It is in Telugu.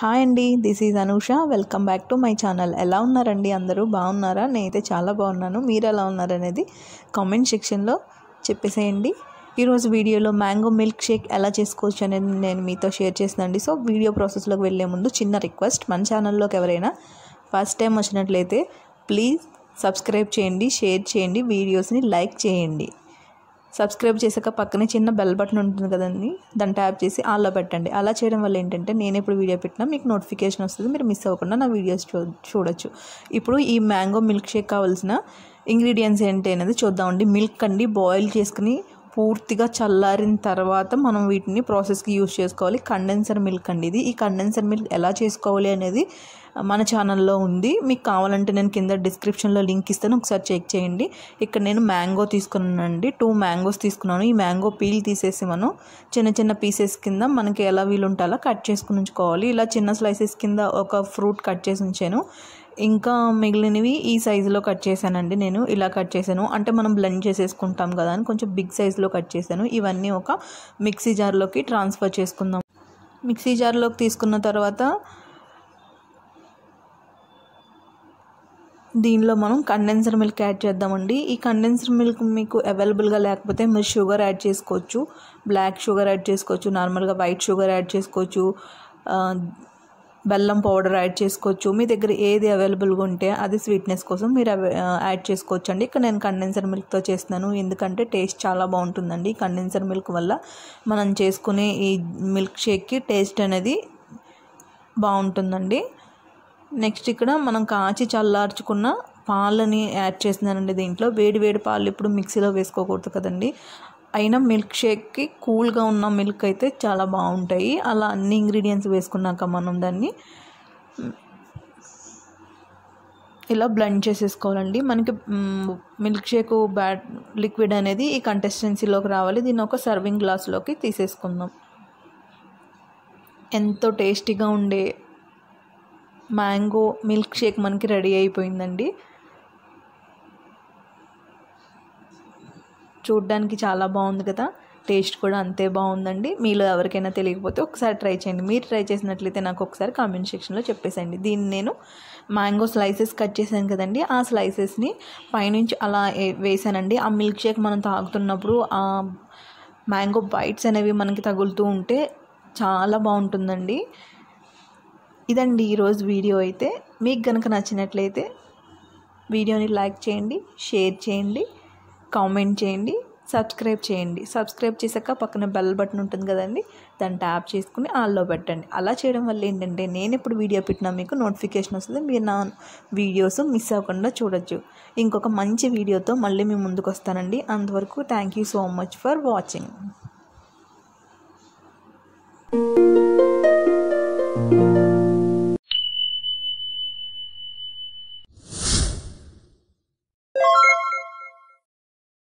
హాయ్ అండి this is Anusha welcome back to my channel ఎలా ఉన్నారండి అందరూ బాగున్నారా నేనైతే చాలా బాగున్నాను మీరు ఎలా ఉన్నారనేది కామెంట్ సెక్షన్లో చెప్పేసేయండి ఈరోజు వీడియోలో మ్యాంగో మిల్క్ షేక్ ఎలా చేసుకోవచ్చు అనేది నేను మీతో షేర్ చేసినండి సో వీడియో ప్రాసెస్లోకి వెళ్ళే ముందు చిన్న రిక్వెస్ట్ మన ఛానల్లోకి ఎవరైనా ఫస్ట్ టైం వచ్చినట్లయితే ప్లీజ్ సబ్స్క్రైబ్ చేయండి షేర్ చేయండి వీడియోస్ని లైక్ చేయండి సబ్స్క్రైబ్ చేశాక పక్కనే చిన్న బెల్ బటన్ ఉంటుంది కదండి దాన్ని ట్యాప్ చేసి అలా పెట్టండి అలా చేయడం వల్ల ఏంటంటే నేను ఎప్పుడు వీడియో పెట్టినా మీకు నోటిఫికేషన్ వస్తుంది మీరు మిస్ అవ్వకుండా నా వీడియోస్ చూ చూడొచ్చు ఇప్పుడు ఈ మ్యాంగో మిల్క్ షేక్ కావాల్సిన ఇంగ్రీడియంట్స్ ఏంటి అనేది చూద్దామండి మిల్క్ అండి బాయిల్ చేసుకుని పూర్తిగా చల్లారిన తర్వాత మనం వీటిని ప్రాసెస్కి యూజ్ చేసుకోవాలి కండెన్సర్ మిల్క్ అండి ఇది ఈ కండెన్సర్ మిల్క్ ఎలా చేసుకోవాలి అనేది మన ఛానల్లో ఉంది మీకు కావాలంటే నేను కింద డిస్క్రిప్షన్లో లింక్ ఇస్తాను ఒకసారి చెక్ చేయండి ఇక్కడ నేను మ్యాంగో తీసుకున్నానండి టూ మ్యాంగోస్ తీసుకున్నాను ఈ మ్యాంగో పీల్ తీసేసి మనం చిన్న చిన్న పీసెస్ కింద మనకి ఎలా వీలుంటాలో కట్ చేసుకుని ఉంచుకోవాలి ఇలా చిన్న స్లైసెస్ కింద ఒక ఫ్రూట్ కట్ చేసి ఉంచాను ఇంకా మిగిలినవి ఈ సైజులో కట్ చేశానండి నేను ఇలా కట్ చేశాను అంటే మనం బ్లెండ్ చేసేసుకుంటాం కదా అని కొంచెం బిగ్ సైజులో కట్ చేశాను ఇవన్నీ ఒక మిక్సీ జార్లోకి ట్రాన్స్ఫర్ చేసుకుందాం మిక్సీ జార్లోకి తీసుకున్న తర్వాత దీనిలో మనం కండెన్సర్ మిల్క్ యాడ్ చేద్దామండి ఈ కండెన్సర్ మిల్క్ మీకు అవైలబుల్గా లేకపోతే మీరు షుగర్ యాడ్ చేసుకోవచ్చు బ్లాక్ షుగర్ యాడ్ చేసుకోవచ్చు నార్మల్గా వైట్ షుగర్ యాడ్ చేసుకోవచ్చు బెల్లం పౌడర్ యాడ్ చేసుకోవచ్చు మీ దగ్గర ఏది అవైలబుల్గా ఉంటే అది స్వీట్నెస్ కోసం మీరు యాడ్ చేసుకోవచ్చు అండి ఇక్కడ నేను కండెన్సర్ మిల్క్తో చేస్తున్నాను ఎందుకంటే టేస్ట్ చాలా బాగుంటుందండి కండెన్సర్ మిల్క్ వల్ల మనం చేసుకునే ఈ మిల్క్ షేక్కి టేస్ట్ అనేది బాగుంటుందండి నెక్స్ట్ ఇక్కడ మనం కాచి చల్లార్చుకున్న పాలని యాడ్ చేస్తున్నానండి దీంట్లో వేడి వేడి పాలు ఇప్పుడు మిక్సీలో వేసుకోకూడదు కదండి అయినా మిల్క్ షేక్కి కూల్గా ఉన్న మిల్క్ అయితే చాలా బాగుంటాయి అలా అన్ని ఇంగ్రీడియంట్స్ వేసుకున్నాక మనం దాన్ని ఇలా బ్లెండ్ చేసేసుకోవాలండి మనకి మిల్క్ షేక్ బ్యాడ్ లిక్విడ్ అనేది ఈ కంటెస్టెన్సీలోకి రావాలి దీన్ని ఒక సర్వింగ్ గ్లాస్లోకి తీసేసుకుందాం ఎంతో టేస్టీగా ఉండే మ్యాంగో మిల్క్ షేక్ మనకి రెడీ అయిపోయిందండి చూడ్డానికి చాలా బాగుంది కదా టేస్ట్ కూడా అంతే బాగుందండి మీలో ఎవరికైనా తెలియకపోతే ఒకసారి ట్రై చేయండి మీరు ట్రై చేసినట్లయితే నాకు ఒకసారి కామెంట్ సెక్షన్లో చెప్పేసండి దీన్ని నేను మ్యాంగో స్లైసెస్ కట్ చేశాను కదండి ఆ స్లైసెస్ని పైనుంచి అలా వేసానండి ఆ మిల్క్ షేక్ మనం తాగుతున్నప్పుడు ఆ మ్యాంగో బైట్స్ అనేవి మనకి తగులుతూ ఉంటే చాలా బాగుంటుందండి ఇదండి ఈరోజు వీడియో అయితే మీకు కనుక నచ్చినట్లయితే వీడియోని లైక్ చేయండి షేర్ చేయండి కామెంట్ చేయండి సబ్స్క్రైబ్ చేయండి సబ్స్క్రైబ్ చేశాక పక్కన బెల్ బటన్ ఉంటుంది కదండి దాన్ని ట్యాప్ చేసుకుని ఆల్లో పెట్టండి అలా చేయడం వల్ల ఏంటంటే నేను ఎప్పుడు వీడియో పెట్టినా మీకు నోటిఫికేషన్ వస్తుంది మీరు నా వీడియోస్ మిస్ అవ్వకుండా చూడొచ్చు ఇంకొక మంచి వీడియోతో మళ్ళీ మీ ముందుకు వస్తానండి అంతవరకు thank you so much for watching